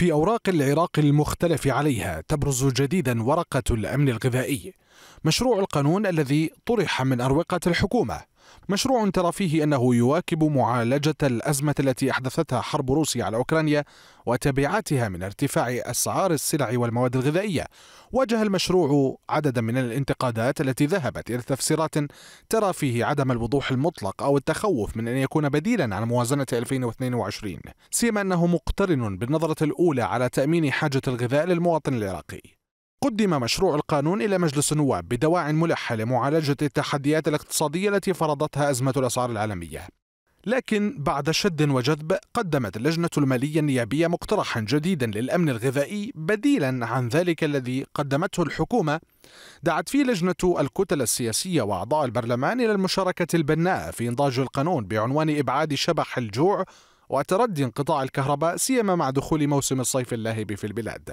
في أوراق العراق المختلف عليها تبرز جديدا ورقة الأمن الغذائي مشروع القانون الذي طرح من أروقة الحكومة مشروع ترى فيه أنه يواكب معالجة الأزمة التي أحدثتها حرب روسيا على أوكرانيا وتبعاتها من ارتفاع أسعار السلع والمواد الغذائية واجه المشروع عددا من الانتقادات التي ذهبت إلى تفسيرات ترى فيه عدم الوضوح المطلق أو التخوف من أن يكون بديلا عن موازنة 2022 سيما أنه مقترن بالنظرة الأولى على تأمين حاجة الغذاء للمواطن العراقي قدم مشروع القانون إلى مجلس النواب بدواع ملحة لمعالجة التحديات الاقتصادية التي فرضتها أزمة الأسعار العالمية لكن بعد شد وجذب قدمت اللجنة المالية النيابية مقترحا جديدا للأمن الغذائي بديلا عن ذلك الذي قدمته الحكومة دعت فيه لجنة الكتل السياسية وأعضاء البرلمان إلى المشاركة البناءة في إنضاج القانون بعنوان إبعاد شبح الجوع وتردي انقطاع الكهرباء سيما مع دخول موسم الصيف اللاهب في البلاد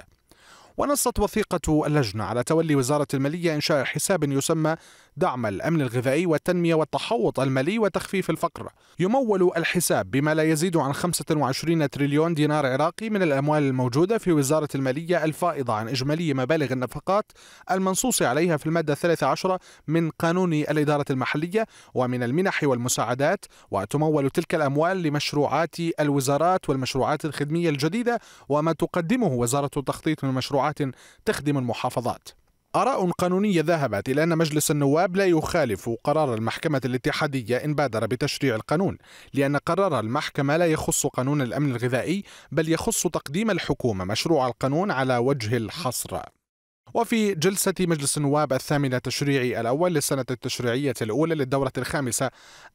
ونصت وثيقة اللجنة على تولي وزارة المالية إنشاء حساب يسمى دعم الأمن الغذائي والتنمية والتحوط المالي وتخفيف الفقر يمول الحساب بما لا يزيد عن 25 تريليون دينار عراقي من الأموال الموجودة في وزارة المالية الفائضة عن إجمالي مبالغ النفقات المنصوص عليها في المادة 13 من قانون الإدارة المحلية ومن المنح والمساعدات وتمول تلك الأموال لمشروعات الوزارات والمشروعات الخدمية الجديدة وما تقدمه وزارة التخطيط من مشروعات مشروعات تخدم المحافظات آراء قانونية ذهبت إلى أن مجلس النواب لا يخالف قرار المحكمة الاتحادية إن بادر بتشريع القانون، لأن قرار المحكمة لا يخص قانون الأمن الغذائي بل يخص تقديم الحكومة مشروع القانون على وجه الحصر. وفي جلسة مجلس النواب الثامنة تشريعي الأول للسنة التشريعية الأولى للدورة الخامسة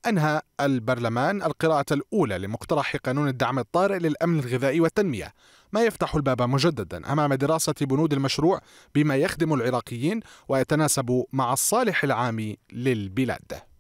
أنهى البرلمان القراءة الأولى لمقترح قانون الدعم الطارئ للأمن الغذائي والتنمية ما يفتح الباب مجددا أمام دراسة بنود المشروع بما يخدم العراقيين ويتناسب مع الصالح العام للبلاد